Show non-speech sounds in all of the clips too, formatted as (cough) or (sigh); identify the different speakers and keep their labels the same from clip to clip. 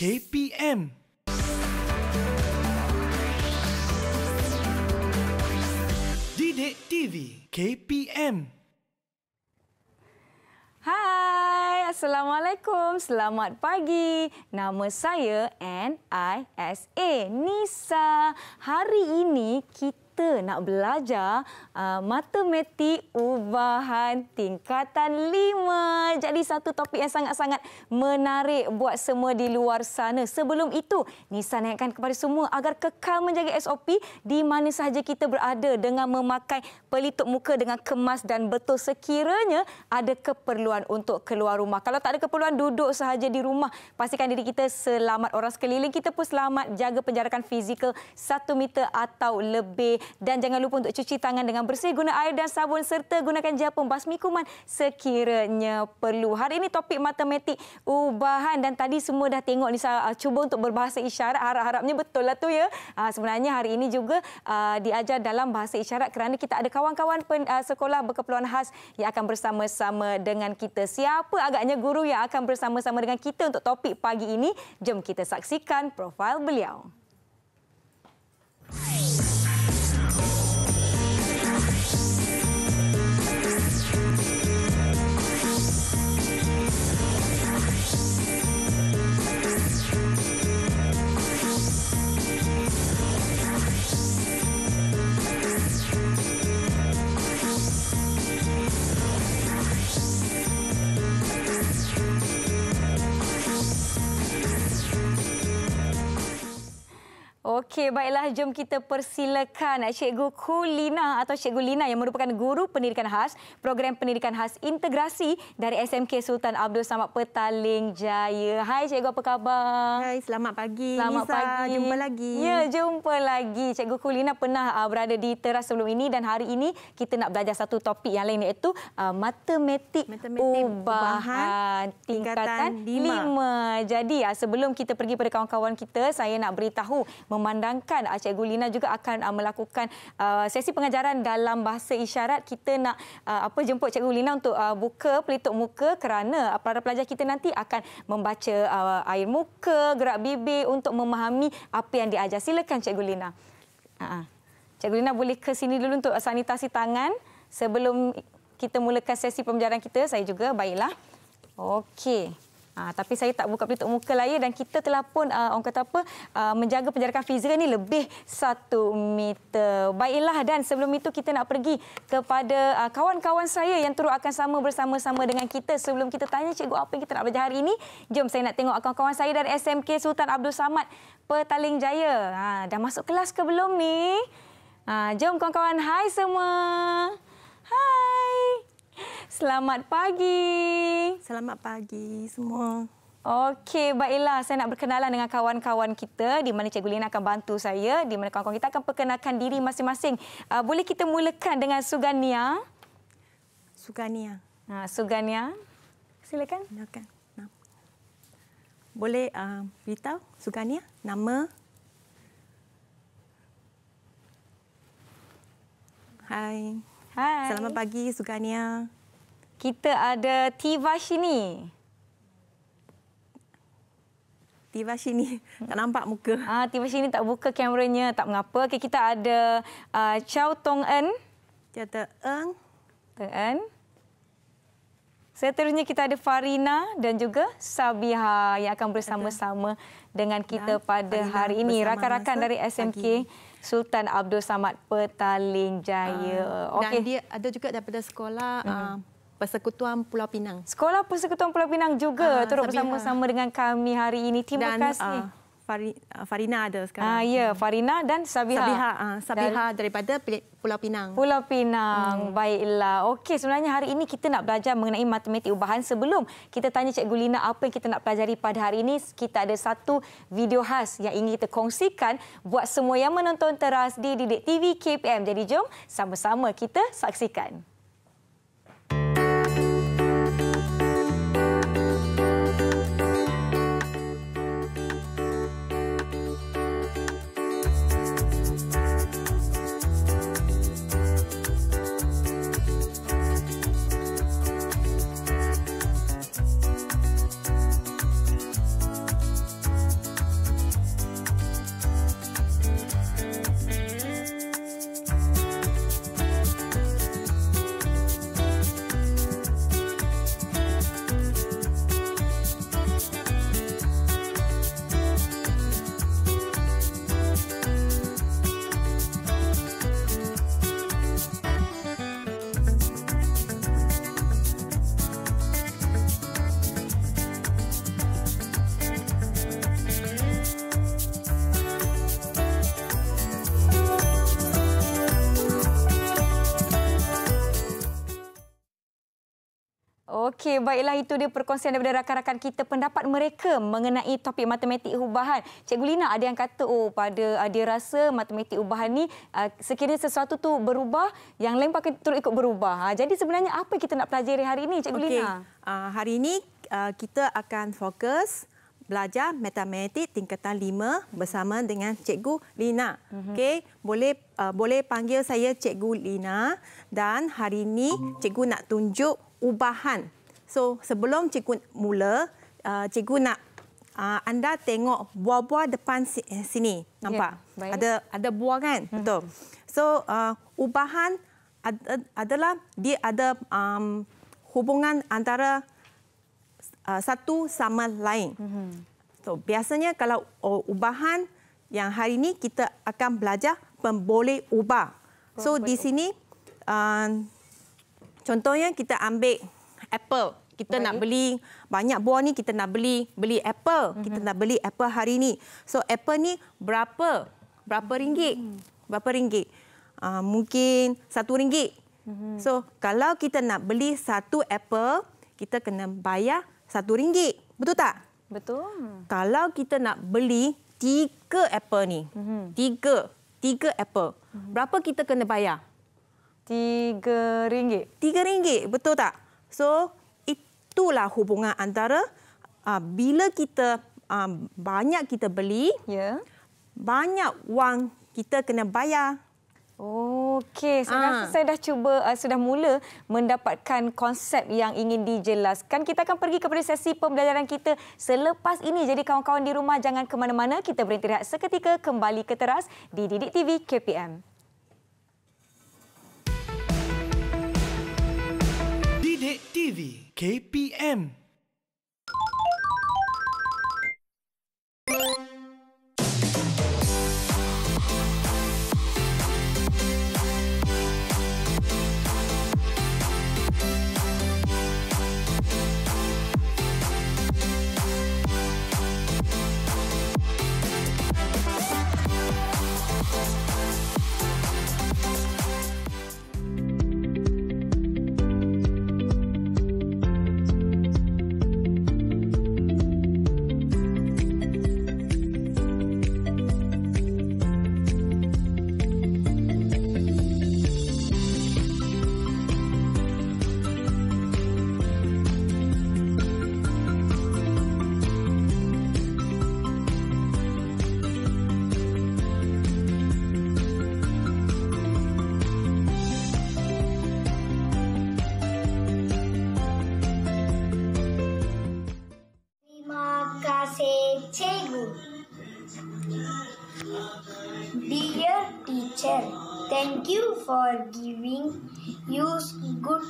Speaker 1: KPM. Dede TV KPM.
Speaker 2: Hai, Assalamualaikum. Selamat pagi. Nama saya NISA. Nisa. Hari ini kita kata nak belajar uh, matematik ubahan tingkatan 5. Jadi satu topik yang sangat-sangat menarik buat semua di luar sana. Sebelum itu, Nisa naikkan kepada semua agar kekal menjaga SOP di mana sahaja kita berada dengan memakai pelitup muka dengan kemas dan betul sekiranya ada keperluan untuk keluar rumah. Kalau tak ada keperluan, duduk sahaja di rumah. Pastikan diri kita selamat orang sekeliling. Kita pun selamat jaga penjarakan fizikal satu meter atau lebih dan jangan lupa untuk cuci tangan dengan bersih guna air dan sabun serta gunakan gel pembasmi kuman sekiranya perlu. Hari ini topik matematik ubahan dan tadi semua dah tengok ni saya ah, cuba untuk berbahasa isyarat harap-harapnya betul lah tu ya. Ah, sebenarnya hari ini juga ah, diajar dalam bahasa isyarat kerana kita ada kawan-kawan sekolah berkeperluan khas yang akan bersama-sama dengan kita. Siapa agaknya guru yang akan bersama-sama dengan kita untuk topik pagi ini? Jom kita saksikan profil beliau. Thank book Okey, baiklah jom kita persilakan Cikgu Kulina atau Cikgu Lina yang merupakan guru pendidikan khas, program pendidikan khas integrasi dari SMK Sultan Abdul Samad Petaling Jaya. Hai Cikgu, apa khabar?
Speaker 3: Hai, selamat pagi. Selamat Lisa. pagi. Jumpa lagi. Ya,
Speaker 2: jumpa lagi. Cikgu Kulina pernah uh, berada di teras sebelum ini dan hari ini kita nak belajar satu topik yang lain iaitu uh, matematik, matematik ubahan tingkatan lima. Jadi, uh, sebelum kita pergi pada kawan-kawan kita, saya nak beritahu memandangkan sedangkan uh, ah, Cikgu Lina juga akan ah, melakukan ah, sesi pengajaran dalam bahasa isyarat kita nak apa jemput Cikgu Lina untuk buka pelitup muka kerana para pelajar kita nanti akan membaca air muka gerak bibir untuk memahami apa yang diajar silakan Cikgu Lina. uh Cikgu Lina boleh ke sini dulu untuk sanitasi tangan sebelum kita mulakan sesi pembelajaran kita saya juga baiklah. Okey. Ha, tapi saya tak buka pelitup muka lah ya dan kita telah pun uh, orang kata apa uh, menjaga penjarakan fizikal ni lebih satu meter. Baiklah dan sebelum itu kita nak pergi kepada uh, kawan-kawan saya yang turut akan sama bersama-sama dengan kita sebelum kita tanya cikgu apa yang kita nak belajar hari ini. Jom saya nak tengok kawan-kawan saya dari SMK Sultan Abdul Samad Petaling Jaya. Ha, dah masuk kelas ke belum ni? Ha, jom kawan-kawan. Hai semua. Hai. Selamat pagi. Selamat pagi semua. Okey, baiklah. Saya nak berkenalan dengan kawan-kawan kita di mana Cikgu Lina akan bantu saya. Di mana kawan-kawan kita akan perkenalkan diri masing-masing. Uh, boleh kita mulakan dengan Sugania? Sugania. Ha,
Speaker 3: Sugania. Silakan. Silakan. Boleh uh, beritahu Sugania nama? Hai. Hai. Selamat pagi, Sugania.
Speaker 2: Kita ada Tiva Shini. Tiva Shini, tak nampak muka. Ah, Tiva Shini tak buka kameranya, tak mengapa. Okay, kita ada uh, Chow Tong En. Chow Tong En. Seterusnya kita ada Farina dan juga Sabiha yang akan bersama-sama dengan kita pada hari ini. Rakan-rakan dari SMK. Pagi. Sultan Abdul Samad Petaling Jaya. Uh, ah. okay. Dan dia
Speaker 3: ada juga daripada sekolah uh,
Speaker 2: Persekutuan Pulau Pinang. Sekolah Persekutuan Pulau Pinang juga uh, turut bersama-sama dengan kami hari ini. Terima dan, kasih. Uh, Farina, uh, Farina ada sekarang. Ah ya, hmm. Farina dan Sabiha. Sabiha, ah, Sabiha dan daripada Pulau Pinang. Pulau Pinang. Hmm. Baiklah. Okey, sebenarnya hari ini kita nak belajar mengenai matematik ubahan. Sebelum kita tanya Cikgu Lina apa yang kita nak pelajari pada hari ini, kita ada satu video khas yang ingin kita kongsikan buat semua yang menonton teras di Didik TV KPM. Jadi jom sama-sama kita saksikan. Okey, baiklah itu dia perkongsian daripada rakan-rakan kita pendapat mereka mengenai topik matematik ubahan. Cikgu Lina ada yang kata oh pada ah, dia rasa matematik ubahan ni ah, sekiranya sesuatu tu berubah, yang lain pakai turut ikut berubah. Ah, jadi sebenarnya apa kita nak pelajari hari ini Cikgu okay. Lina?
Speaker 3: Uh, hari ini uh, kita akan fokus belajar matematik tingkatan 5 bersama dengan Cikgu Lina. Mhm. Okey, boleh uh, boleh panggil saya Cikgu Lina dan hari ini Cikgu nak tunjuk ubahan. So sebelum cikgu mula, uh, cikgu nak uh, anda tengok buah-buah depan eh, sini. Nampak? Yeah, ada ada buah kan? Hmm. Betul. So uh, ubahan ad adalah dia ada um, hubungan antara uh, satu sama lain. Hmm. So biasanya kalau uh, ubahan yang hari ini kita akan belajar pemboleh ubah. So di sini uh, Contohnya kita ambil apple. Kita Baik. nak beli banyak buah ni kita nak beli beli apple. Mm -hmm. Kita nak beli apple hari ni. So apple ni berapa? Berapa ringgit? Mhm. Berapa ringgit? Uh, mungkin satu ringgit. Mm -hmm. So kalau kita nak beli satu apple, kita kena bayar satu ringgit. Betul tak?
Speaker 2: Betul.
Speaker 3: Kalau kita nak beli tiga apple ni, mm -hmm. tiga, tiga apple, mm -hmm. berapa kita kena bayar? RM3. RM3, betul tak? So itulah hubungan antara uh, bila kita uh, banyak kita beli, ya. banyak wang kita kena bayar.
Speaker 2: Okey, saya ha. rasa saya dah cuba uh, sudah mula mendapatkan konsep yang ingin dijelaskan. Kita akan pergi kepada sesi pembelajaran kita selepas ini. Jadi kawan-kawan di rumah jangan ke mana-mana. Kita berhenti rehat seketika kembali ke teras di Didik TV KPM.
Speaker 1: TV, KPM Thank you for giving us good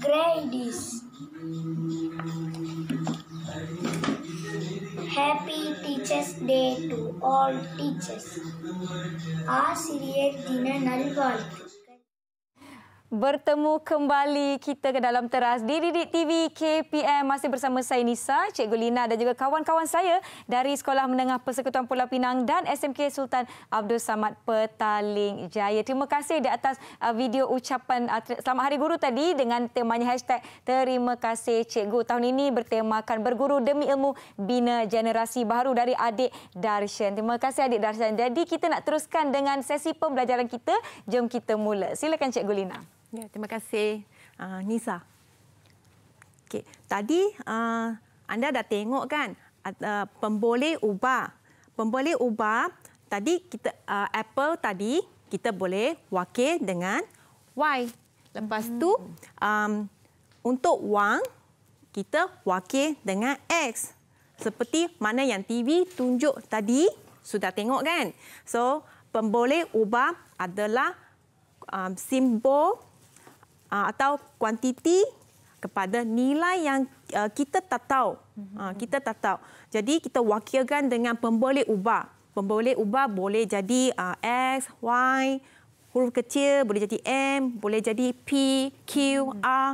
Speaker 1: grades. Happy Teachers Day to all teachers. dinner, தின நல்வாழ்த்து
Speaker 2: bertemu kembali kita ke dalam teras Dididik TV KPM masih bersama saya Nisa, Cik Gulina dan juga kawan-kawan saya dari Sekolah Menengah Persekutuan Pulau Pinang dan SMK Sultan Abdul Samad Petaling Jaya. Terima kasih di atas uh, video ucapan uh, Selamat Hari Guru tadi dengan temanya hashtag Terima Kasih Cikgu. Tahun ini bertemakan berguru demi ilmu bina generasi baru dari adik Darshan. Terima kasih adik Darshan. Jadi kita nak teruskan dengan sesi pembelajaran kita. Jom kita mula. Silakan Cik Gulina. Ya, terima kasih
Speaker 3: uh, Nisa. Okay, tadi uh, anda dah tengok kan uh, pemboleh ubah. Pemboleh ubah tadi kita uh, Apple tadi kita boleh wakil dengan Y. Lepas hmm. tu um, untuk wang kita wakil dengan X. Seperti mana yang TV tunjuk tadi sudah tengok kan. So pemboleh ubah adalah um, simbol Ah, atau kuantiti kepada nilai yang ah, kita tak tahu. Mhm. Ah, kita tak tahu. Jadi kita wakilkan dengan pemboleh ubah. Pemboleh ubah boleh jadi X, Y, huruf kecil, boleh jadi M, boleh jadi P, Q, mhm. R,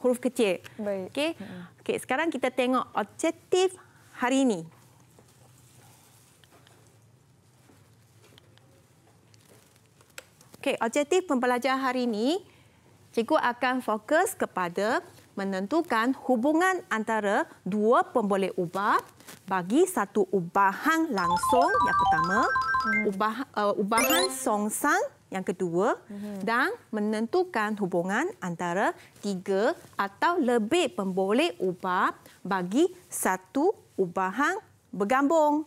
Speaker 3: huruf kecil. Baik. Okay? Mhm. Okay, sekarang kita tengok objektif hari ini. Okay, objektif pembelajaran hari ini, cikgu akan fokus kepada menentukan hubungan antara dua pemboleh ubah bagi satu ubahan langsung yang pertama, hmm. ubah, uh, ubahan songsang yang kedua hmm. dan menentukan hubungan antara tiga atau lebih pemboleh ubah bagi satu ubahan bergambung.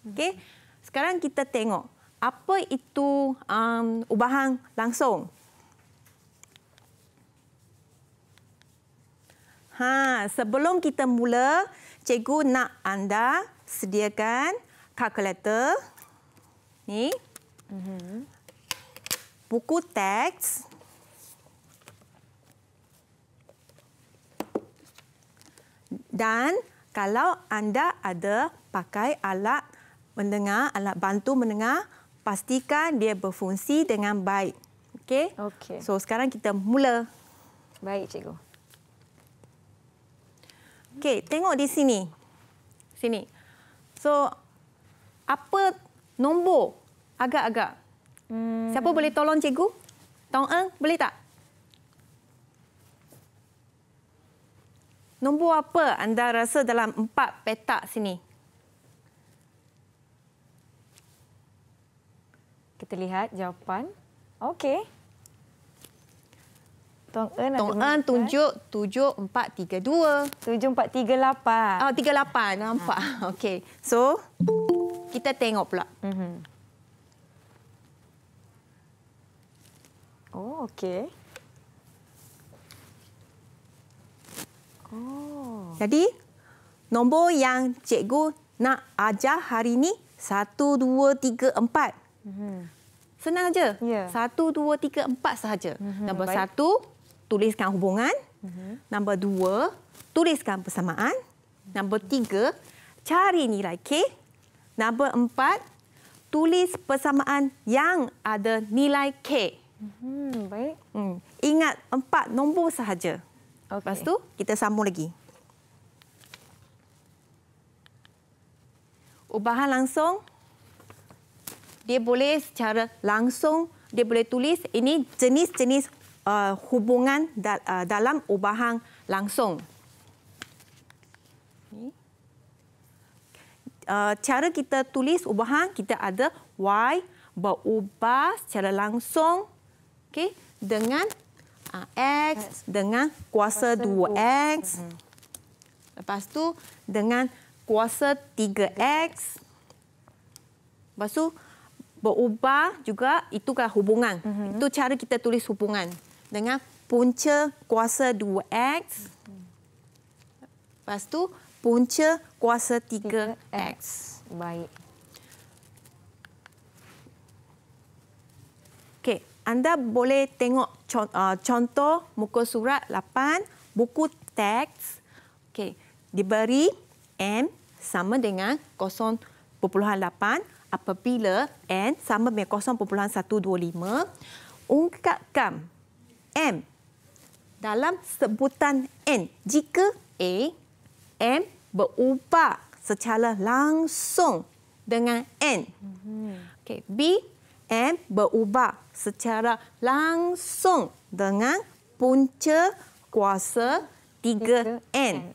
Speaker 3: Hmm. Okey, sekarang kita tengok apa itu um, ubahan langsung. Ha, sebelum kita mula, cikgu nak anda sediakan kalkulator. Ni. Mhm. Buku teks. Dan kalau anda ada pakai alat mendengar, alat bantu mendengar, pastikan dia berfungsi dengan baik. Okey. Okey. So sekarang kita mula. Baik, cikgu. Okey, tengok di sini. Sini. So apa nombor agak-agak? Hmm. Siapa boleh tolong cikgu? Tong Eng, boleh tak? Nombor apa anda rasa dalam empat petak sini? Kita lihat jawapan. Okey. Tong En. Tong En eh? tunjuk 7432. 7438. Oh, 38. Nampak. Ha. Ah. (laughs) Okey. So, kita tengok pula. Mm -hmm. Oh, okey. Oh. Jadi, nombor yang cikgu nak ajar hari ini, 1, 2, 3, 4. Senang saja. Yeah. Satu, dua, tiga, empat sahaja. Mm-hmm. Nombor Baik. satu, tuliskan hubungan. Mm-hmm. Nombor dua, tuliskan persamaan. Nombor tiga, cari nilai K. Nombor empat, tulis persamaan yang ada nilai K. Mm-hmm. Baik. Hmm. Ingat empat nombor sahaja. Okay. Lepas tu kita sambung lagi. Ubahan langsung, dia boleh secara langsung dia boleh tulis ini jenis-jenis uh, hubungan da- uh, dalam ubahan langsung. Uh, cara kita tulis ubahan kita ada y berubah secara langsung okay? dengan uh, x, x dengan kuasa, kuasa 2x u. Mhm. lepas tu dengan kuasa 3x lepas tu berubah juga itu hubungan uh-huh. itu cara kita tulis hubungan dengan punca kuasa 2x. Lepas tu punca kuasa 3x. Baik. Okey, anda boleh tengok uh, contoh muka surat 8 buku teks. Okey, diberi m sama dengan 0.8 apabila n sama dengan 0.125 ungkapkan M dalam sebutan N. Jika A, M berubah secara langsung dengan N. Mhm. Okay. B, M berubah secara langsung dengan punca kuasa 3N.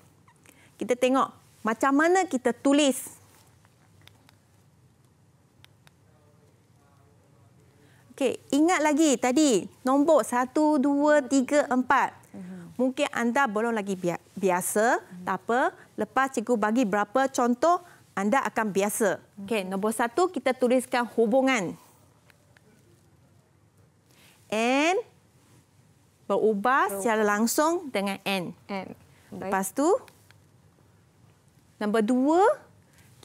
Speaker 3: Kita tengok macam mana kita tulis Okey, ingat lagi tadi nombor 1 2 3 4. Mungkin anda belum lagi biasa, mhm. tak apa. Lepas cikgu bagi berapa contoh, anda akan biasa. Mhm. Okey, nombor 1 kita tuliskan hubungan. And berubah secara langsung dengan N. Lepas tu nombor 2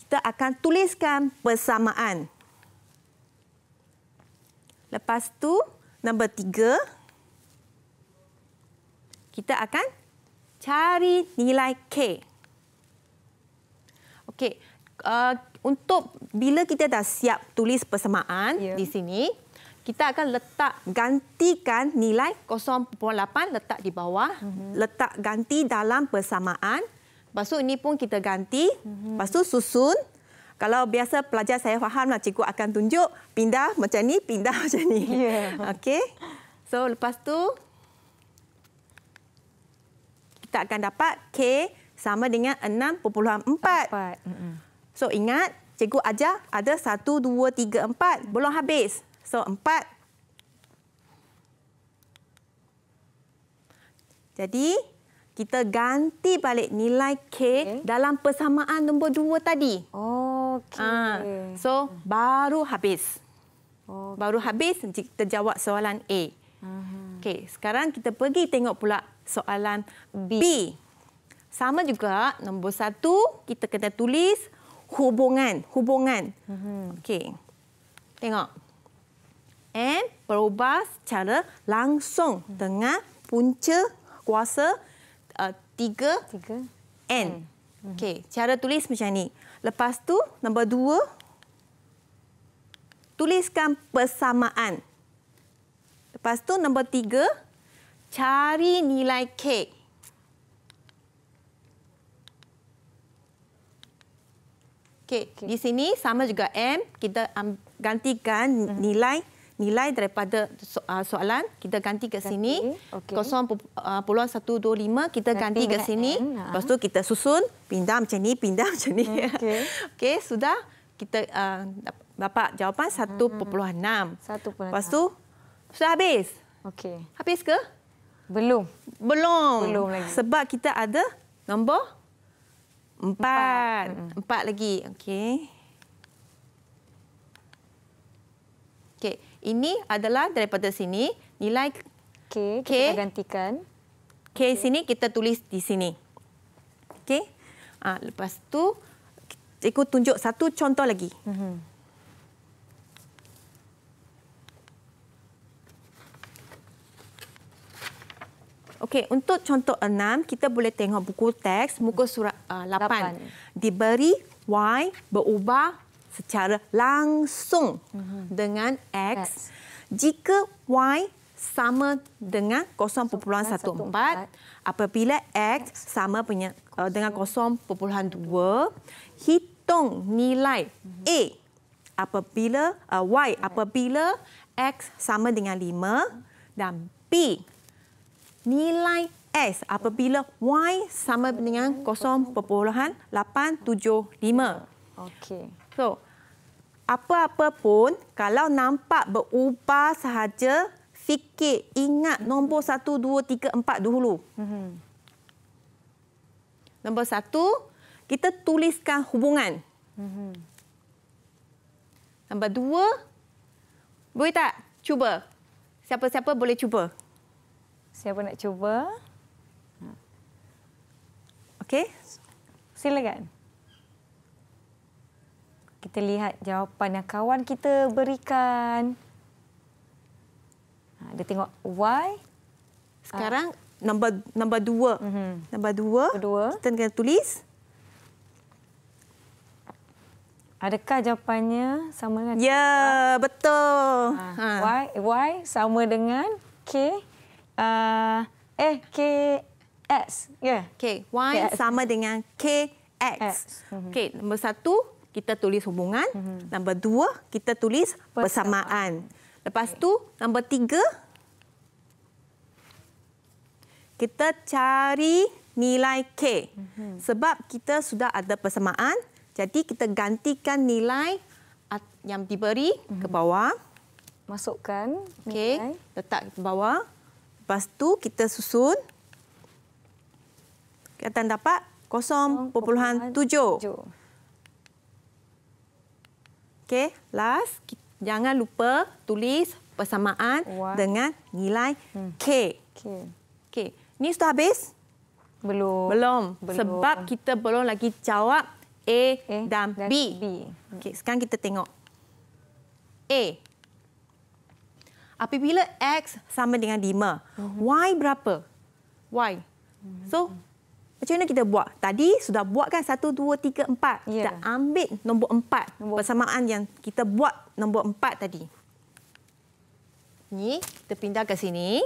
Speaker 3: kita akan tuliskan persamaan. Lepas tu nombor tiga, kita akan cari nilai K. Okey, uh, untuk bila kita dah siap tulis persamaan yeah. di sini, kita akan letak gantikan nilai 0.8 letak di bawah, mm -hmm. letak ganti dalam persamaan. Lepas ini pun kita ganti, mm -hmm. lepas susun, kalau biasa pelajar saya faham, fahamlah cikgu akan tunjuk pindah macam ni, pindah (laughs) macam ni. Yeah. Okey. So lepas tu kita akan dapat K sama dengan 6.4. Mm -mm. So ingat cikgu ajar ada 1 2 3 4 belum habis. So 4. Jadi kita ganti balik nilai K okay. dalam persamaan nombor 2 tadi. Oh. Okay. Ha. Ah, so baru habis. Okay. Baru habis kita jawab soalan A. Mhm. Okay, sekarang kita pergi tengok pula soalan B. B. Sama juga nombor satu kita kena tulis hubungan, hubungan. Mhm. Okay, tengok. N perubah secara langsung mhm. dengan punca kuasa uh, tiga, tiga N. Okay, cara tulis macam ni. Lepas tu, nombor dua, tuliskan persamaan. Lepas tu, nombor tiga, cari nilai K. Okey, okay. di sini sama juga M, kita gantikan mhm. nilai hmm nilai daripada so, uh, soalan kita ganti ke sini okay. 0.125 ah, kita ganti, ganti ke sini N. Ah. lepas tu kita susun pindah macam ni pindah (laughs) macam ni okey okey sudah kita uh, dapat jawapan 1.6 hmm. 1.6 lepas tu sudah habis okey habis ke belum belum belum lagi sebab kita ada nombor Empat. Empat, Empat lagi. Okey. Okey. Ini adalah daripada sini nilai K, K kita gantikan. K okay. sini kita tulis di sini. Okey. Ha, ah, lepas tu cikgu tunjuk satu contoh lagi. Mhm. Okey, untuk contoh enam, kita boleh tengok buku teks muka surat uh, lapan. lapan. Diberi Y berubah secara langsung mm -hmm. dengan X. X. Jika Y sama dengan 0.14, apabila X, sama punya, uh, dengan 0.2, hitung nilai mm -hmm. A apabila uh, Y apabila X sama dengan 5 dan B nilai S apabila Y sama dengan 0.875. Okey. So, apa apapun kalau nampak berubah sahaja, fikir, ingat nombor satu, dua, tiga, empat dulu. Mm-hmm. Nombor satu, kita tuliskan hubungan. Mm-hmm. Nombor dua, boleh tak cuba? Siapa-siapa boleh cuba? Siapa nak cuba? Okey, silakan
Speaker 2: kita lihat jawapan yang kawan kita berikan.
Speaker 3: Ha, dia tengok Y. Sekarang uh. nombor nombor dua. Mm -hmm. Nombor dua. Kedua. Kita kena tulis.
Speaker 2: Adakah jawapannya sama dengan... Ya, K? betul. Ha. Ha. Y, y
Speaker 3: sama dengan K. Uh, eh, K. S. Ya. Yeah. Okay. Y KS. sama dengan K. X. X. Mm -hmm. Okay. Nombor satu kita tulis hubungan. Mm -hmm. Nombor dua, kita tulis persamaan. persamaan. Lepas okay. tu nombor tiga, kita cari nilai K. Mm -hmm. Sebab kita sudah ada persamaan, jadi kita gantikan nilai yang diberi mm -hmm. ke mhm. bawah. Masukkan okay. nilai. Letak ke bawah. Lepas tu kita susun. Kita dapat 0.7. 0.7. Okey, last. Jangan lupa tulis persamaan What? dengan nilai hmm. K. Okay. Okay. Ni sudah habis? Belum. Belum. Sebab kita belum lagi jawab A, A dan, dan B. B. Hmm. Okay, sekarang kita tengok. A. Apabila X sama dengan 5, -hmm. Y berapa? Y. So, macam mana kita buat? Tadi sudah buat kan 1, 2, 3, 4. Yeah. ambil nombor 4. Persamaan yang kita buat nombor 4 tadi. Ni, kita pindah ke sini.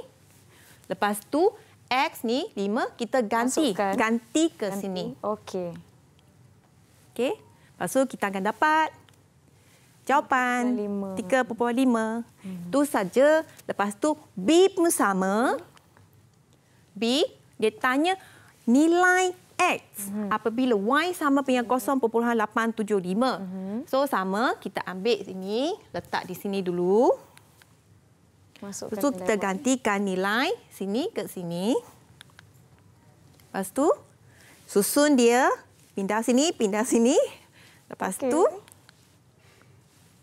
Speaker 3: Lepas tu X ni 5, kita ganti. Masukkan. Ganti ke ganti. sini. Okey. Okey. Lepas tu kita akan dapat jawapan 3.5. Hmm. Tu saja. Lepas tu B pun sama. B, dia tanya nilai X mm-hmm. apabila Y sama dengan 0.875. Mm-hmm. So sama kita ambil sini, letak di sini dulu. Masukkan Lepas tu kita gantikan nilai sini ke sini. Lepas tu susun dia, pindah sini, pindah sini. Lepas okay. tu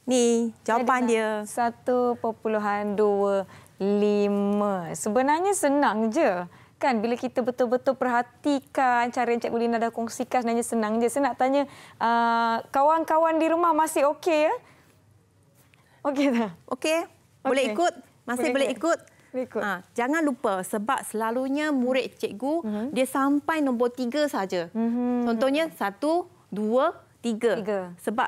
Speaker 3: ni jawapan dia. 1.25.
Speaker 2: Sebenarnya senang je kan bila kita betul-betul perhatikan cara yang Cikgu Lina dah kongsikan sebenarnya senang je. Saya nak tanya uh, kawan-kawan di
Speaker 3: rumah masih okey ya? Okey dah. Okey. Boleh ikut? Masih boleh, boleh ikut? ikut. Ha, jangan lupa sebab selalunya murid cikgu uh-huh. dia sampai nombor tiga saja. Uh-huh. Contohnya satu, dua, tiga. tiga. Sebab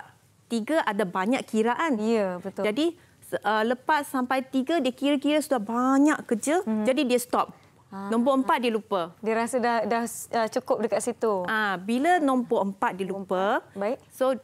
Speaker 3: tiga ada banyak kiraan. Ya, yeah, betul. Jadi uh, lepas sampai tiga dia kira-kira sudah banyak kerja. Uh-huh. Jadi dia stop. Ah. Nombor empat dia lupa. Dia rasa dah, dah uh, cukup dekat situ. Ah, ha, bila nombor empat dia lupa, Baik. so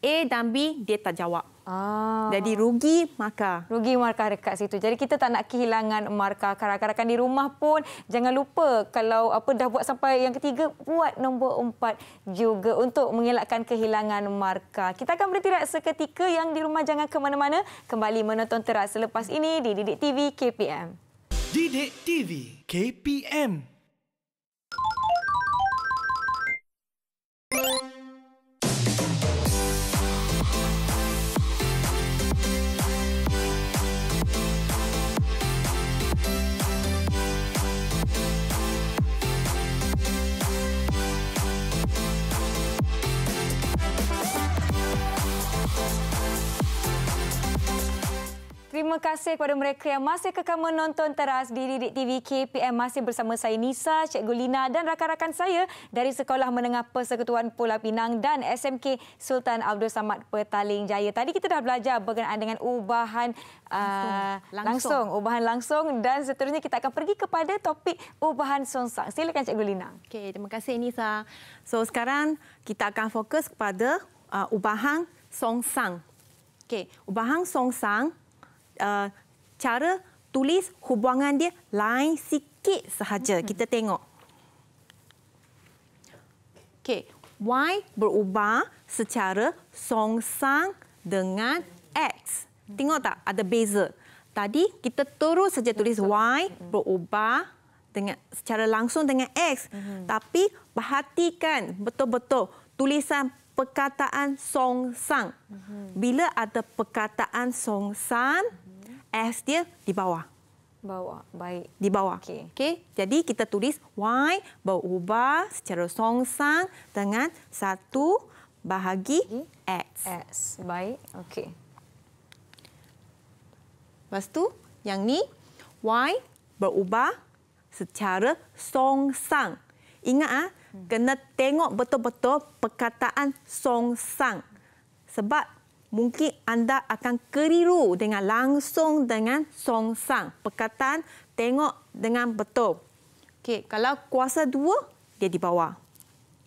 Speaker 3: A dan B dia tak jawab. Ah. Jadi rugi markah. Rugi markah dekat situ. Jadi kita
Speaker 2: tak nak kehilangan markah. Karakan-karakan di rumah pun jangan lupa kalau apa dah buat sampai yang ketiga, buat nombor empat juga untuk mengelakkan kehilangan markah. Kita akan berhenti seketika yang di rumah jangan ke mana-mana. Kembali menonton teras selepas ini di Didik TV KPM. Didik TV KPM kasih kepada mereka yang masih kekal menonton teras di Didik TV KPM. Masih bersama saya Nisa, Cik Gulina dan rakan-rakan saya dari Sekolah Menengah Persekutuan Pulau Pinang dan SMK Sultan Abdul Samad Petaling Jaya. Tadi kita dah belajar berkenaan dengan ubahan uh, langsung. langsung. langsung.
Speaker 3: Ubahan langsung dan seterusnya kita akan pergi kepada topik ubahan sonsang. Silakan Cik Gulina. Okay, terima kasih Nisa. So sekarang kita akan fokus kepada uh, ubahan songsang. Okey, ubahan songsang Uh, cara tulis hubungan dia lain sikit sahaja. Mm-hmm. Kita tengok. Okey, Y berubah secara songsang dengan X. Tengok tak ada beza. Tadi kita terus saja tulis Y berubah dengan secara langsung dengan X. Mm-hmm. Tapi perhatikan betul-betul tulisan perkataan songsang. mm Bila ada perkataan songsang, mm S dia di bawah. Bawah,
Speaker 2: baik. Di bawah. Okey.
Speaker 3: Okay. Jadi kita tulis Y berubah secara songsang dengan satu bahagi X. X, baik. Okey. Lepas tu yang ni Y berubah secara songsang. Ingat ah, hmm. kena tengok betul-betul perkataan songsang. Sebab mungkin anda akan keliru dengan langsung dengan song songsang. Perkataan tengok dengan betul. Okey, kalau kuasa dua, dia di bawah.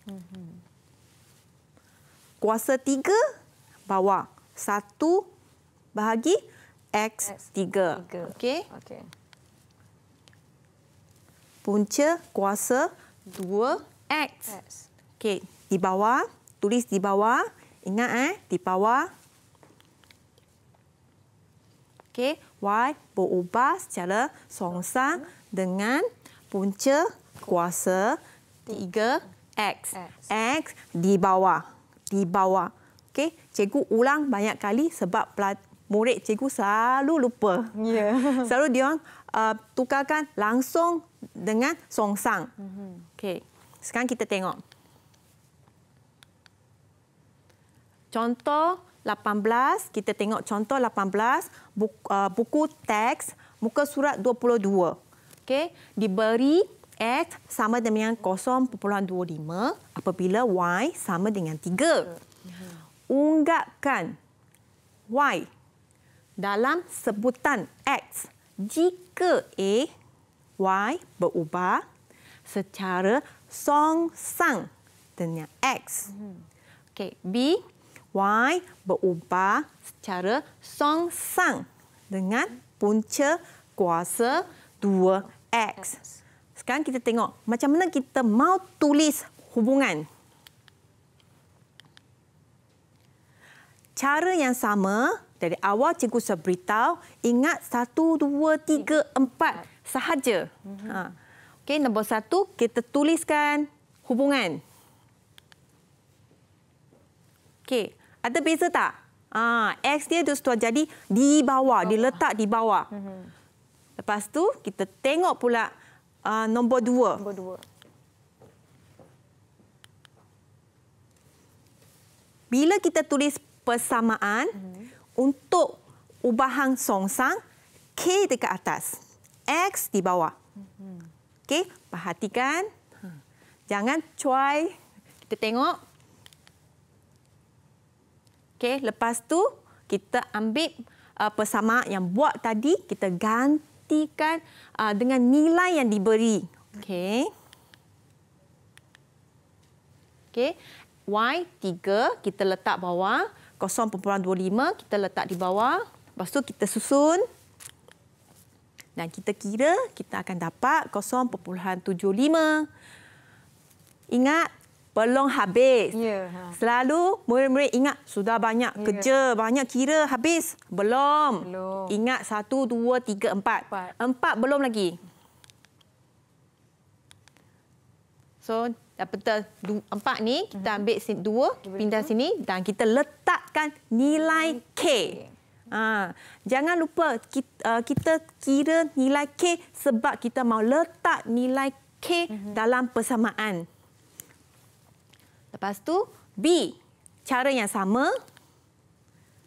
Speaker 3: Mhm. Kuasa tiga, bawah. Satu bahagi X tiga. Okey. Okay. Punca kuasa dua X. X. Okey, di bawah. Tulis di bawah. Ingat eh, di bawah okay, Y berubah secara songsang dengan punca kuasa 3X. X di bawah. Di bawah. Okey, cikgu ulang banyak kali sebab murid cikgu selalu lupa. Yeah. (laughs) Selalu dia orang uh, tukarkan langsung dengan songsang. Okey. Sekarang kita tengok. Contoh 18 kita tengok contoh 18 buku, uh, buku teks muka surat 22 okay diberi x sama dengan 0.25 apabila y sama dengan 3 unggahkan y dalam sebutan x jika a y berubah secara song songsang dengan x hmm. okay b Y berubah secara song sang dengan punca kuasa 2X. Sekarang kita tengok macam mana kita mau tulis hubungan. Cara yang sama dari awal cikgu sudah beritahu, ingat 1, 2, 3, 4 sahaja. Mhm. Ha. Okey, nombor satu, kita tuliskan hubungan. Okay. Ada beza tak? Ah, X dia tu setua jadi di bawah, oh. diletak di bawah. Mm -hmm. Lepas tu kita tengok pula uh, nombor dua. Nombor dua. Bila kita tulis persamaan mm -hmm. untuk ubahan songsang, K dekat atas, X di bawah. Mm -hmm. Okey, perhatikan. Hmm. Jangan cuai. Kita tengok. Okey, lepas tu kita ambil uh, persama yang buat tadi kita gantikan uh, dengan nilai yang diberi. Okey. Okey, y 3 kita letak bawah 0.25 kita letak di bawah. Lepas tu kita susun dan kita kira kita akan dapat 0.75. Ingat belum habis. Ya. Yeah. Ha. Selalu murid-murid ingat sudah banyak yeah. kerja, banyak kira habis. Belum. belum. Ingat satu, dua, tiga, empat. empat. Empat belum lagi. So, dapat Empat ni kita mhm. ambil sini, dua, pindah sini dan kita letakkan nilai K. Ha. Jangan lupa kita, uh, kita kira nilai K sebab kita mau letak nilai K mhm. dalam persamaan. Lepas tu B. Cara yang sama.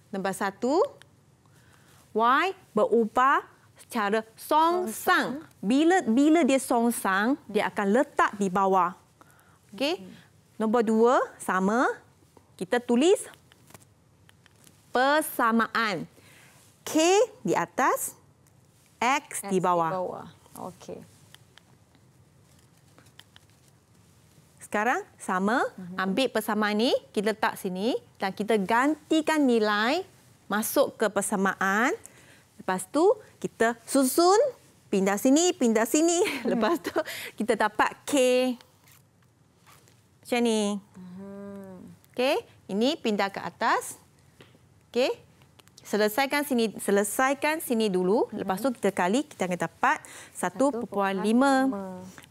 Speaker 3: Nombor satu. Y berubah song sang Bila bila dia song sang dia akan letak di bawah. Okey. Nombor dua, sama. Kita tulis persamaan. K di atas, X, X di bawah. Di bawah. Okey. Sekarang sama, ambil persamaan ni, kita letak sini dan kita gantikan nilai masuk ke persamaan. Lepas tu kita susun, pindah sini, pindah sini. (laughs) Lepas tu kita dapat K. Macam ni. Okey, ini pindah ke atas. okay Selesaikan sini, selesaikan sini dulu. Lepas tu kita kali kita akan dapat 1.5.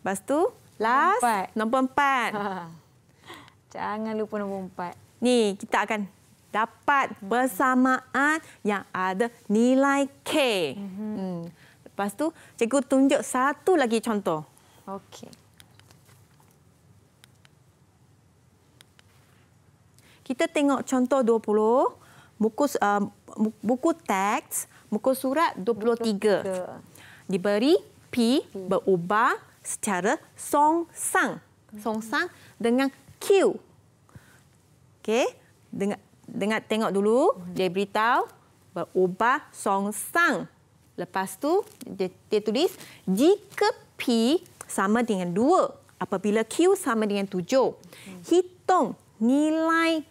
Speaker 3: Lepas tu Last. Empat. Nombor empat. (laughs) Jangan lupa nombor empat. Ni, kita akan dapat bersamaan yang ada nilai K. Mhm. Hmm. Lepas tu cikgu tunjuk satu lagi contoh. Okey. Kita tengok contoh 20, buku, uh, buku teks, muka surat 23. 23. Diberi P, P. berubah secara song sang. Song sang dengan Q. Okey, dengar dengar tengok dulu dia beritahu berubah song sang. Lepas tu dia, dia tulis jika P sama dengan 2 apabila Q sama dengan 7. Hitung nilai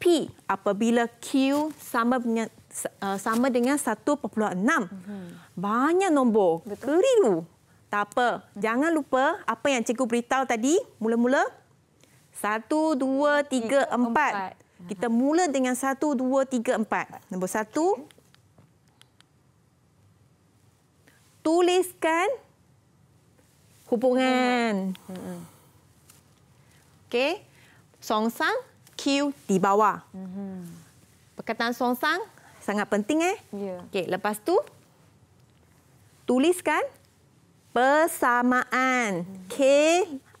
Speaker 3: P apabila Q sama dengan eh, sama dengan 1.6. Mhm. Banyak nombor. Betul. Keliru. Tak apa. Jangan lupa apa yang cikgu beritahu tadi. Mula-mula. Satu, dua, tiga, empat. empat. Kita mula dengan satu, dua, tiga, empat. Nombor satu. Tuliskan hubungan. Mm-hmm. Okey. Songsang, Q di bawah. Mm-hmm. Perkataan songsang sangat penting. eh. Ya. Okay. Lepas tu tuliskan persamaan K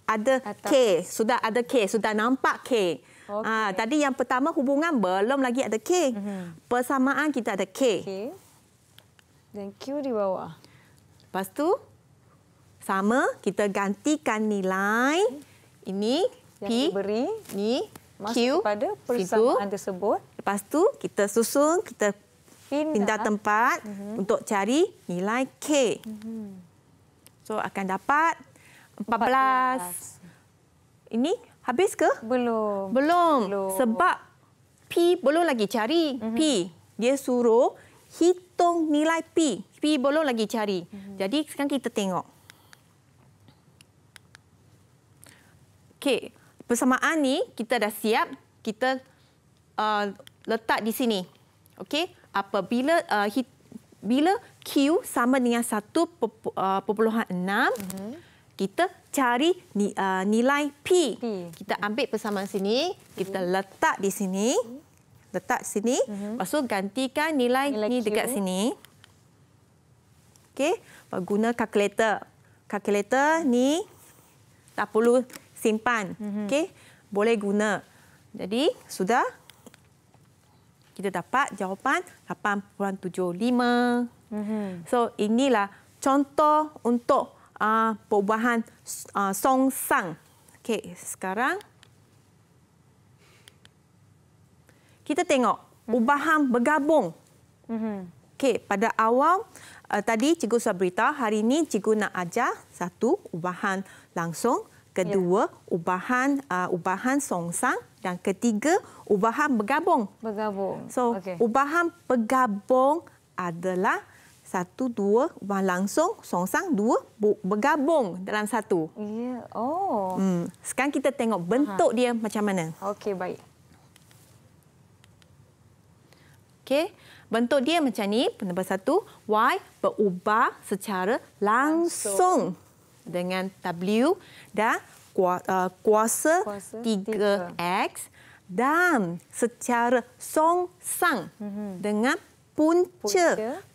Speaker 3: ada K sudah ada K sudah nampak K. Okay. Ha, ah, tadi yang pertama hubungan belum lagi ada K. Persamaan mhm. kita ada K. Dan okay. Q di bawah. Lepas tu sama kita gantikan nilai ini yang P diberi ni Q pada persamaan situ. tersebut. Lepas tu kita susun kita pindah, pindah tempat uh mhm. -huh. untuk cari nilai K. Uh mhm. -huh. So akan dapat 14. 14. Ini habis ke? Belum. Belum. belum. Sebab P belum lagi cari mm-hmm. P. Mhm. Dia suruh hitung nilai P. P belum lagi cari. Mm-hmm. Jadi sekarang kita tengok. Okey, persamaan ni kita dah siap, kita uh, letak di sini. Okey, apabila uh, hit, bila Q sama dengan 1.6, uh, mhm. kita cari ni, uh, nilai P. P. Kita ambil persamaan sini, kita mhm. letak di sini. Mhm. Letak sini, lepas itu gantikan nilai, nilai ni dekat Q. sini. Okey, guna kalkulator. Kalkulator ni tak perlu simpan. Okey, boleh guna. Jadi, sudah kita dapat jawapan 8.75. Mm-hmm. So inilah contoh untuk uh, perubahan uh, song sang. Okey, sekarang kita tengok perubahan mhm. mm-hmm. bergabung. Mm-hmm. Okey, pada awal uh, tadi cikgu sudah berita, hari ini cikgu nak ajar satu ubahan langsung kedua ya. ubahan uh, ubahan songsang dan ketiga ubahan bergabung bergabung so okay. ubahan bergabung adalah satu dua ubahan langsung songsang dua bergabung dalam satu ya oh hmm. sekarang kita tengok bentuk Aha. dia macam mana okey baik okey bentuk dia macam ni penambah satu y berubah secara langsung, langsung dengan W dan uh, kuasa, kuasa 3X, 3 dan secara song sang mm -hmm. dengan punca, punca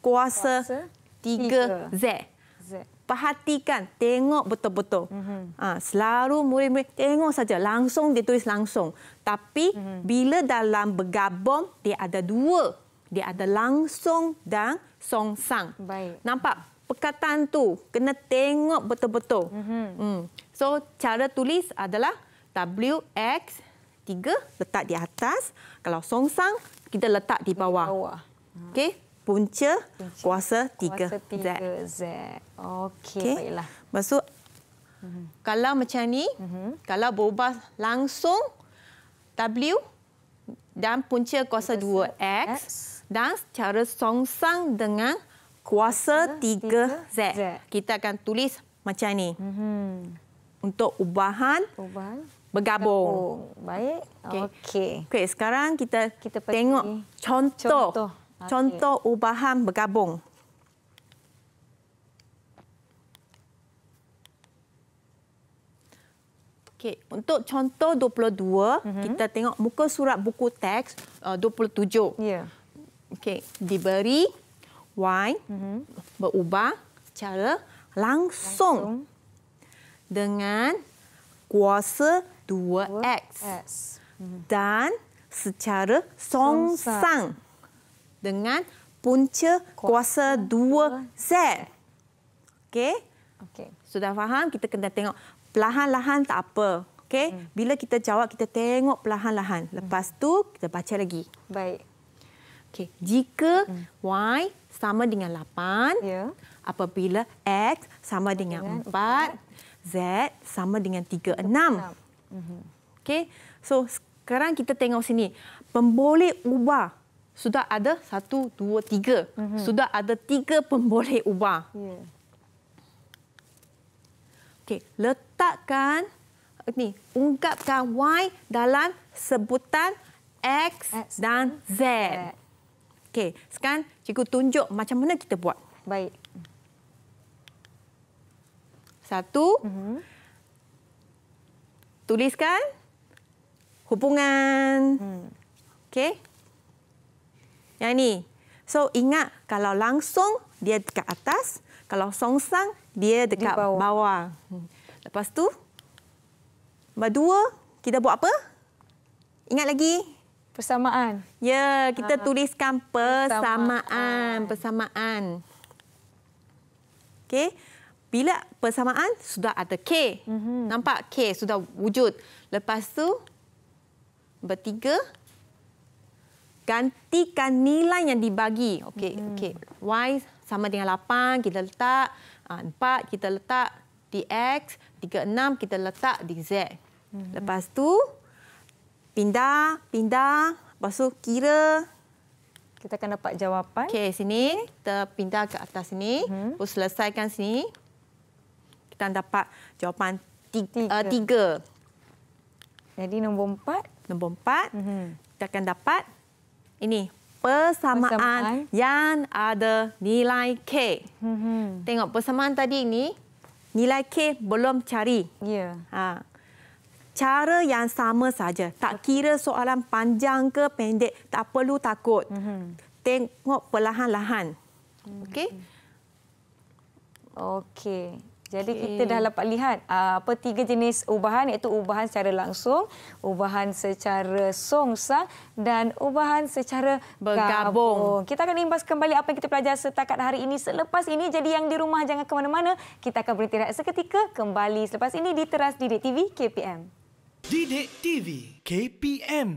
Speaker 3: kuasa, kuasa 3Z. Z. Perhatikan, tengok betul-betul. Mm -hmm. selalu murid-murid tengok saja, langsung ditulis langsung. Tapi mm -hmm. bila dalam bergabung, dia ada dua. Dia ada langsung dan song sang. Baik. Nampak? perkataan tu kena tengok betul-betul. Mm -hmm. mm. So cara tulis adalah W X tiga letak di atas. Kalau songsang kita letak di bawah. bawah. Okey, punca, punca kuasa tiga Z. Z. Okey, okay. baiklah. Masuk mm -hmm. kalau macam ni, mm -hmm. kalau berubah langsung W dan punca kuasa 2 X. dan cara songsang dengan kuasa 3Z. Kita akan tulis macam ini. Mhm. Untuk ubahan, bergabung. Baik. Okey. Okay. Okay, sekarang kita, kita tengok contoh. Contoh. Okay. contoh ubahan bergabung. Okey, untuk contoh 22, mm -hmm. kita tengok muka surat buku teks uh, 27. Ya. Yeah. Okey, diberi Y mm-hmm. berubah secara langsung, langsung dengan kuasa 2X, Mm-hmm. dan secara songsang dengan punca kuasa, kuasa 2Z. Okay? Okay. Sudah faham? Kita kena tengok perlahan-lahan tak apa. Okay? Mm. Bila kita jawab kita tengok perlahan-lahan. Mm. Lepas tu kita baca lagi. Baik. Okey, jika hmm. y sama dengan 8, ya. apabila x sama dengan 4, z sama dengan 3, 6. Mhm. Okey. So sekarang kita tengok sini. Pemboleh ubah sudah ada 1 2 3. Mm-hmm. Sudah ada 3 pemboleh ubah. Ya. Yeah. Okey, letakkan ni, ungkapkan y dalam sebutan x, x dan z. z. Okey, sekarang cikgu tunjuk macam mana kita buat. Baik. Satu. Mm -hmm. Tuliskan hubungan. Mm. Okey. Yang ni. So ingat kalau langsung dia dekat atas, kalau songsang dia dekat Di bawah. bawah. Hmm. Lepas tu, nombor dua, kita buat apa? Ingat lagi? Persamaan. Ya, kita ha. Ah. tuliskan persamaan. Persamaan. persamaan. Okey. Bila persamaan, sudah ada K. Mm -hmm. Nampak K sudah wujud. Lepas tu bertiga. Gantikan nilai yang dibagi. Okey, mm -hmm. okey. Y sama dengan 8, kita letak. 4, ah, kita letak di X. 3, 6, kita letak di Z. Mm -hmm. Lepas tu... Pindah, pindah. Lepas tu kira. Kita akan dapat jawapan. Okey, sini. Kita pindah ke atas sini. Lepas mhm. hmm. selesaikan sini. Kita dapat jawapan tiga. tiga. Uh, eh, tiga. Jadi nombor empat. Nombor empat. Hmm. Kita akan dapat ini. Persamaan, persamaan yang ada nilai K. Hmm. Tengok, persamaan tadi ini. Nilai K belum cari. Ya. Yeah. Ha cara yang sama saja. Tak kira soalan panjang ke pendek, tak perlu takut. Mm-hmm. Tengok perlahan-lahan. Mm-hmm. Okey.
Speaker 2: Okey. Jadi okay. kita dah dapat lihat uh, apa tiga jenis ubahan iaitu ubahan secara langsung, ubahan secara songsang dan ubahan secara bergabung. Gabung. Kita akan imbas kembali apa yang kita pelajar setakat hari ini selepas ini. Jadi yang di rumah jangan ke mana-mana. Kita akan berhenti seketika kembali selepas ini di Teras Didik TV KPM.
Speaker 1: Didik TV KPM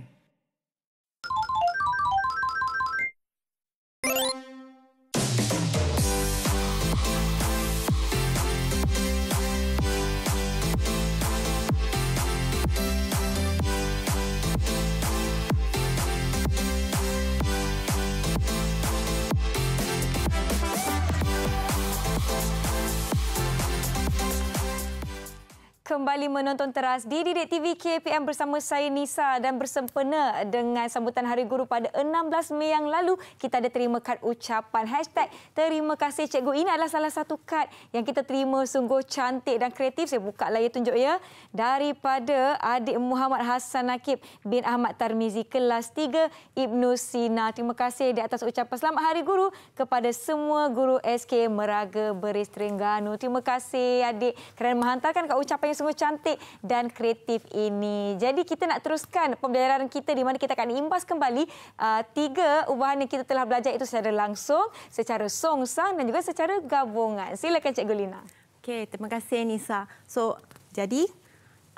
Speaker 2: kembali menonton teras di Didik TV KPM bersama saya Nisa dan bersempena dengan sambutan Hari Guru pada 16 Mei yang lalu kita ada terima kad ucapan hashtag terima kasih cikgu ini adalah salah satu kad yang kita terima sungguh cantik dan kreatif saya buka layar tunjuk ya daripada adik Muhammad Hassan Nakib bin Ahmad Tarmizi kelas 3 Ibnu Sina terima kasih di atas ucapan selamat Hari Guru kepada semua guru SK Meraga Beris Terengganu terima kasih adik kerana menghantarkan kat ucapan semua cantik dan kreatif ini. Jadi kita nak teruskan pembelajaran kita di mana kita akan imbas kembali uh, tiga ubahan yang kita telah belajar itu secara langsung, secara songsang dan juga secara gabungan. Silakan
Speaker 3: Cikgu Lina. Okey, terima kasih Nisa. So, jadi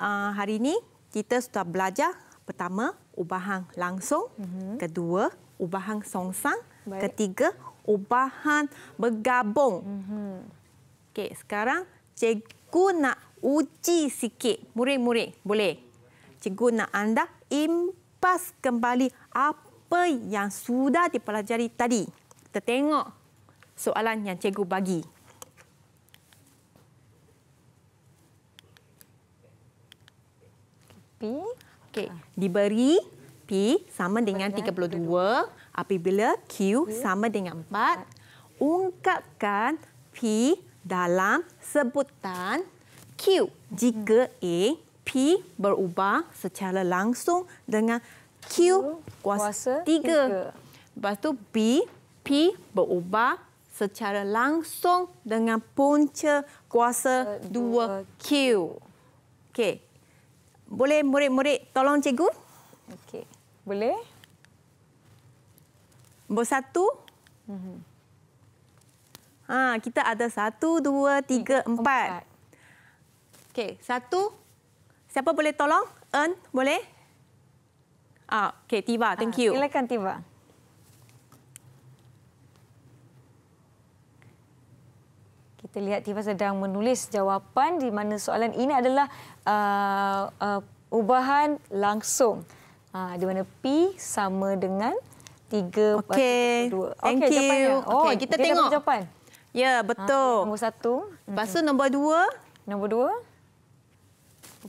Speaker 3: uh, hari ini kita sudah belajar pertama ubahan langsung, mm-hmm. kedua ubahan songsang, Baik. ketiga ubahan bergabung. Mm-hmm. Okey, sekarang cikgu nak uji sikit, murid-murid boleh. Cikgu nak anda impas kembali apa yang sudah dipelajari tadi. Kita tengok soalan yang cikgu bagi. P. Okey, ah. diberi P sama dengan 32 eh? apabila Q sama dengan 4. Ungkapkan P dalam sebutan jika A, P berubah secara langsung dengan Q kuasa 3. Lepas tu B, P berubah secara langsung dengan punca kuasa 2Q. Okey. Boleh murid-murid tolong cikgu? Okey. Boleh. Nombor satu. Mm-hmm. Ha, kita ada satu, dua, tiga, empat. empat. Okey, satu. Siapa boleh tolong? En, boleh? Ah, okey, Tiba, ah, thank you. Silakan Tiba. Kita
Speaker 2: lihat Tiba sedang menulis jawapan di mana soalan ini adalah uh, uh, ubahan langsung. Uh, di mana P sama dengan 3
Speaker 3: okay. 2. Thank okay, you. Oh, okay, kita dia tengok. Dapat jawapan. Ya, betul. Ha, nombor satu. Lepas tu nombor dua. Nombor dua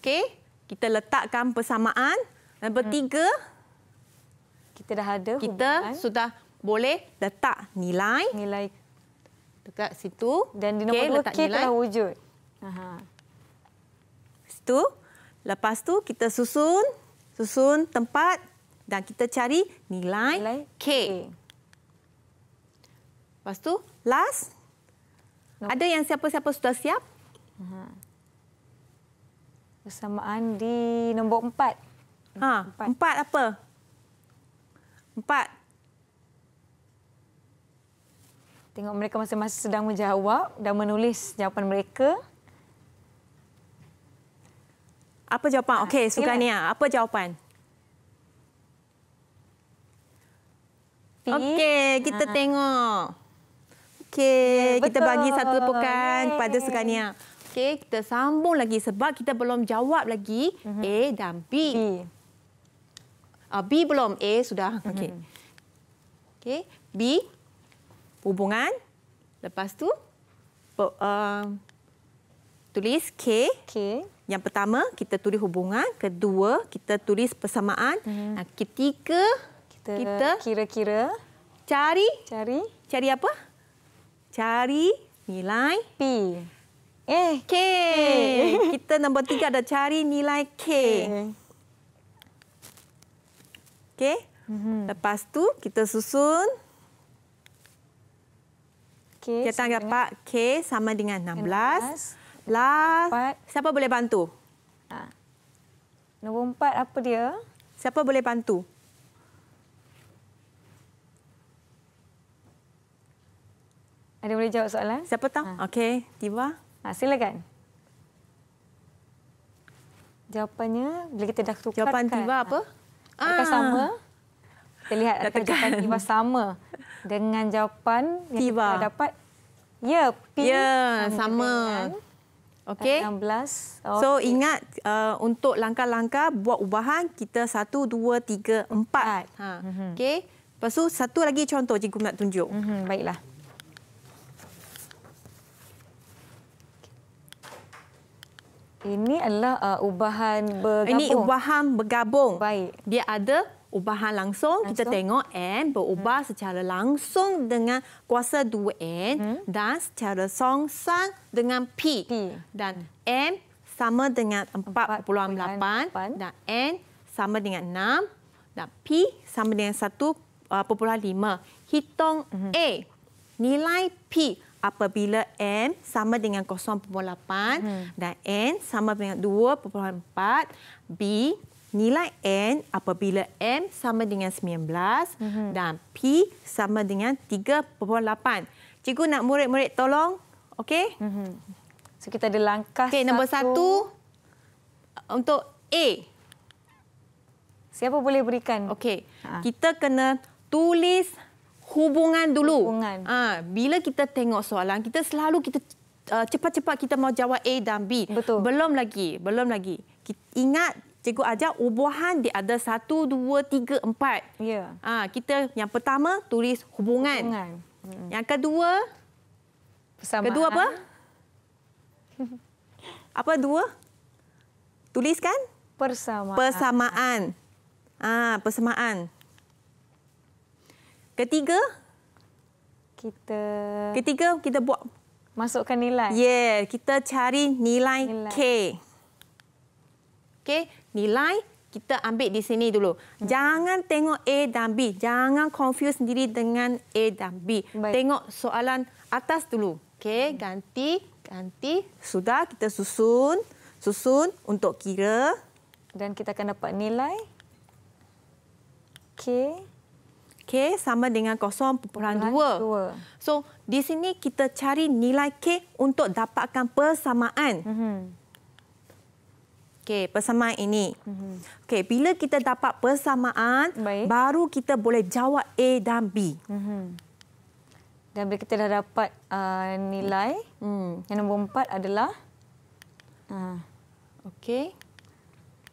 Speaker 3: okey? Kita letakkan persamaan. Nombor hmm. tiga. Kita dah ada Kita hubungan. sudah boleh letak nilai. Nilai dekat situ. Dan di nombor okay, dua, K nilai. telah wujud. Aha. Situ. Lepas tu kita susun. Susun tempat. Dan kita cari nilai, nilai K. K. Lepas tu last. Nombor. Ada yang siapa-siapa sudah siap? Persamaan di
Speaker 2: nombor empat. Ha, empat. empat apa? Empat. Tengok mereka masing-masing sedang menjawab dan menulis
Speaker 3: jawapan mereka. Apa jawapan? Ah, Okey, Sukania. Apa jawapan? Okey, kita ah. tengok. Okey, ya, kita bagi satu pokan kepada Sukania. Okey, kita sambung lagi sebab kita belum jawab lagi mm-hmm. A dan B. B. Uh, B belum, A sudah. Okey. Mm-hmm. Okey, B hubungan lepas tu uh, tulis K. K. Yang pertama kita tulis hubungan, kedua kita tulis persamaan, mm-hmm. ketiga kita, kita kira-kira cari cari cari apa? Cari nilai P. Eh, K. (laughs) Kita nombor tiga ada cari nilai K. Okey. Mm -hmm. Lepas tu kita susun. K. Kita okay. Pak K sama dengan 16. Last. Siapa boleh bantu? Ha. Nombor empat apa dia? Siapa boleh bantu?
Speaker 2: Ada boleh jawab soalan? Siapa tahu? Ha. Okey, tiba. Tiba. Ha, silakan. Jawapannya, bila kita dah tukar... Jawapan tiba ha, apa? Ha, ah. sama. Kita lihat ada jawapan tiba sama dengan jawapan yang tiba. kita dapat. Ya, P. Ya, ah, sama. Okey. 16. Okay. So ingat
Speaker 3: uh, untuk langkah-langkah buat ubahan kita 1 2 3 4. Ha. Mhm. Okey. Lepas satu lagi contoh cikgu nak tunjuk. Mm-hmm. baiklah. Ini adalah uh, ubahan bergabung. Ini ubahan bergabung. Baik. Dia ada ubahan langsung, langsung. kita tengok N berubah hmm. secara langsung dengan kuasa 2N hmm. dan secara songsang dengan P. P. Dan hmm. M sama dengan 4.8 dan N sama dengan 6 dan P sama dengan 1.5. Uh, Hitung hmm. A, nilai P apabila M sama dengan 0.8 hmm. dan N sama dengan 2.4. B, nilai N apabila M sama dengan 19 hmm. dan P sama dengan 3.8. Cikgu nak murid-murid tolong. Okey? Hmm. So kita ada langkah okay, satu. nombor satu untuk A. Siapa boleh berikan? Okey. Ha. Kita kena tulis hubungan dulu. Hubungan. Ha, bila kita tengok soalan, kita selalu kita ah, cepat-cepat uh, kita mau jawab A dan B. Betul. Belum lagi, belum lagi. Kita ingat cikgu ajar ubahan dia ada satu, dua, tiga, empat. Ya. Yeah. Ha, kita yang pertama tulis hubungan. Hubungan. Hmm. Yang kedua persamaan. Kedua apa? (laughs) apa dua? Tuliskan persamaan. Persamaan. Ah, persamaan. Ketiga kita Ketiga kita buat masukkan nilai. Ya, yeah, kita cari nilai, nilai. K. Okey, nilai kita ambil di sini dulu. Hmm. Jangan tengok A dan B. Jangan confuse sendiri dengan A dan B. Baik. Tengok soalan atas dulu. Okey, hmm. ganti, ganti. Sudah kita susun, susun untuk kira dan kita akan dapat nilai K. K sama dengan 0.2. So di sini kita cari nilai K untuk dapatkan persamaan. Mm -hmm. Okey, persamaan ini. Mm -hmm. Okey, bila kita dapat persamaan, Baik. baru kita boleh jawab A dan B. Mm -hmm. Dan bila kita dah dapat uh, nilai, mm.
Speaker 2: yang nombor empat adalah? Uh. Okey.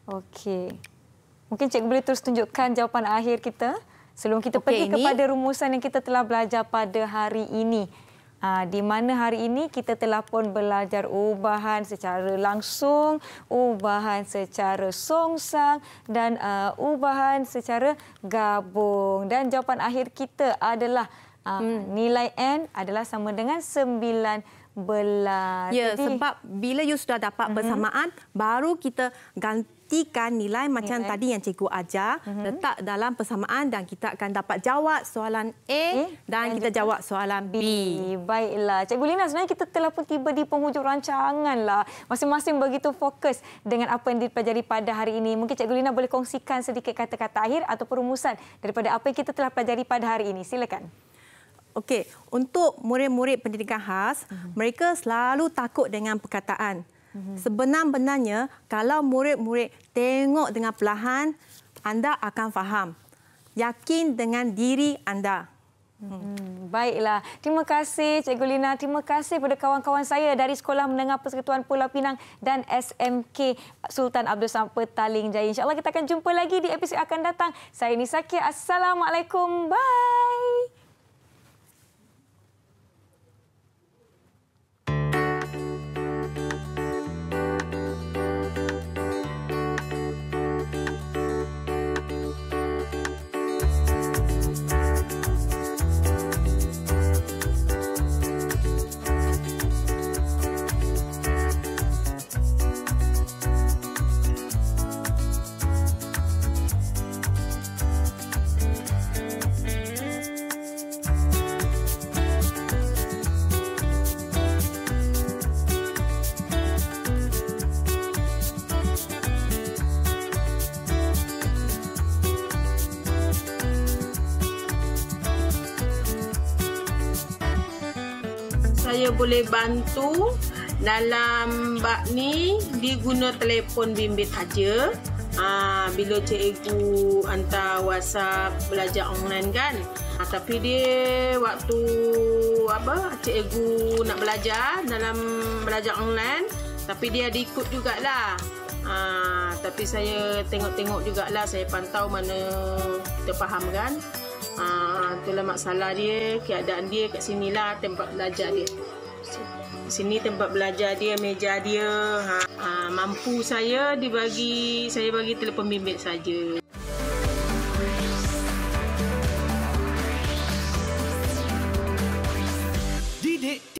Speaker 2: Okey. Mungkin cikgu boleh terus tunjukkan jawapan akhir kita. Sebelum kita okay, pergi ini... kepada rumusan yang kita telah belajar pada hari ini. Aa, ah, di mana hari ini kita telah pun belajar ubahan secara langsung, ubahan secara songsang dan uh, ubahan secara gabung. Dan jawapan akhir kita adalah aa, ah, hmm. nilai N adalah sama dengan 9 belas. Ya, Jadi... sebab
Speaker 3: bila you sudah dapat mhm. bersamaan, mm-hmm. baru kita ganti pastikan nilai macam yeah. tadi yang cikgu ajar mm-hmm. letak dalam persamaan dan kita akan dapat jawab soalan A, A dan kita jawab soalan B. B. Baiklah. Cikgu Lina sebenarnya kita telah pun tiba
Speaker 2: di penghujung rancanganlah. Masing-masing begitu fokus dengan apa yang dipelajari pada hari ini. Mungkin Cikgu Lina boleh kongsikan sedikit kata-kata akhir atau perumusan daripada apa yang kita telah pelajari pada hari ini.
Speaker 3: Silakan. Okey, untuk murid-murid pendidikan khas, uh-huh. mereka selalu takut dengan perkataan. Mm-hmm. Sebenarnya kalau murid-murid tengok dengan perlahan, anda akan faham. Yakin dengan diri anda.
Speaker 2: Hmm. hmm, baiklah. Terima kasih Cikgu Lina. Terima kasih kepada kawan-kawan saya dari Sekolah Menengah Persekutuan Pulau Pinang dan SMK Sultan Abdul Sampa Taling Jaya. InsyaAllah kita akan jumpa lagi di episod akan datang. Saya Nisakir. Assalamualaikum. Bye.
Speaker 3: boleh bantu dalam bak ni diguna telefon bimbit aja. Ha, ah, bila cikgu hantar WhatsApp belajar online kan. Ha, tapi dia waktu apa cikgu nak belajar dalam belajar online tapi dia diikut jugaklah. Ha, ah, tapi saya tengok-tengok jugaklah saya pantau mana kita faham kan. Ha, itulah masalah dia, keadaan dia kat sinilah tempat belajar dia sini tempat belajar dia, meja dia. Ha, ha, mampu saya dibagi, saya bagi telefon bimbit saja.